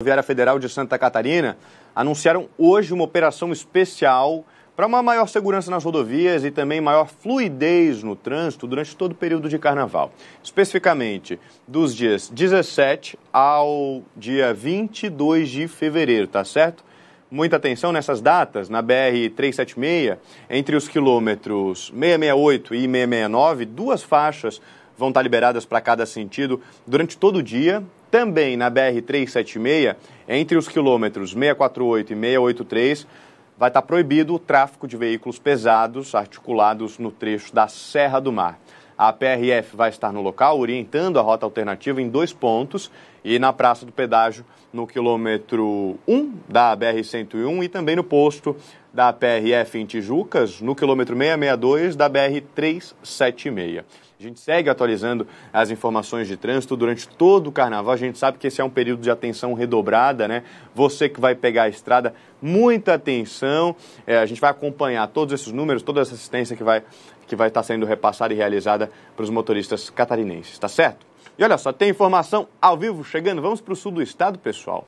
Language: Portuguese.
Rodoviária Federal de Santa Catarina anunciaram hoje uma operação especial para uma maior segurança nas rodovias e também maior fluidez no trânsito durante todo o período de carnaval. Especificamente dos dias 17 ao dia 22 de fevereiro, tá certo? Muita atenção nessas datas, na BR 376, entre os quilômetros 668 e 669, duas faixas vão estar liberadas para cada sentido durante todo o dia, também na BR-376, entre os quilômetros 648 e 683, vai estar tá proibido o tráfego de veículos pesados articulados no trecho da Serra do Mar. A PRF vai estar no local, orientando a rota alternativa em dois pontos e na Praça do Pedágio, no quilômetro 1 da BR-101 e também no posto da PRF em Tijucas, no quilômetro 662 da BR 376. A gente segue atualizando as informações de trânsito durante todo o carnaval. A gente sabe que esse é um período de atenção redobrada, né? Você que vai pegar a estrada, muita atenção. É, a gente vai acompanhar todos esses números, toda essa assistência que vai que vai estar sendo repassada e realizada para os motoristas catarinenses, tá certo? E olha só, tem informação ao vivo chegando. Vamos para o sul do estado, pessoal.